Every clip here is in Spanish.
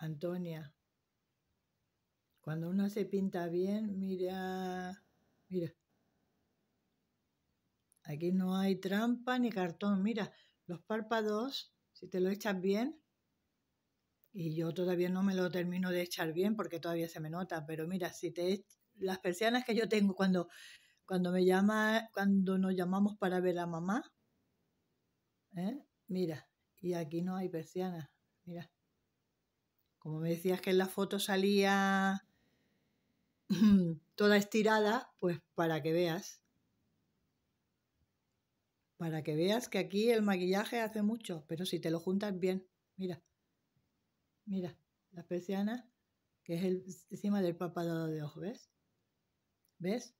Antonia. Cuando uno se pinta bien, mira, mira. Aquí no hay trampa ni cartón. Mira, los párpados, si te lo echas bien, y yo todavía no me lo termino de echar bien porque todavía se me nota, pero mira, si te las persianas que yo tengo cuando cuando me llama cuando nos llamamos para ver a mamá, ¿eh? mira, y aquí no hay persianas, mira como me decías que en la foto salía toda estirada, pues para que veas. Para que veas que aquí el maquillaje hace mucho, pero si te lo juntas bien, mira, mira, la persianas, que es encima del papado de ojo, ¿ves? ¿Ves?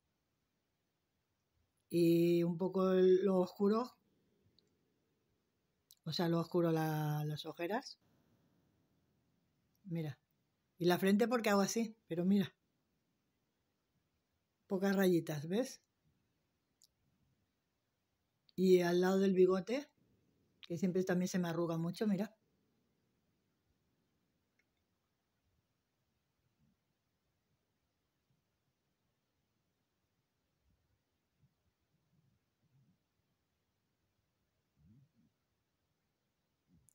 Y un poco lo oscuro, o sea, lo oscuro las ojeras mira. Y la frente porque hago así, pero mira. Pocas rayitas, ¿ves? Y al lado del bigote, que siempre también se me arruga mucho, mira.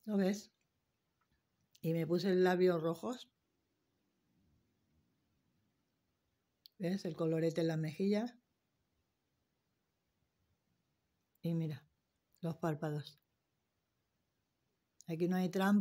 ¿Lo ves? y me puse labios rojos. ¿Ves? El colorete en la mejilla. Y mira, los párpados. Aquí no hay trampa.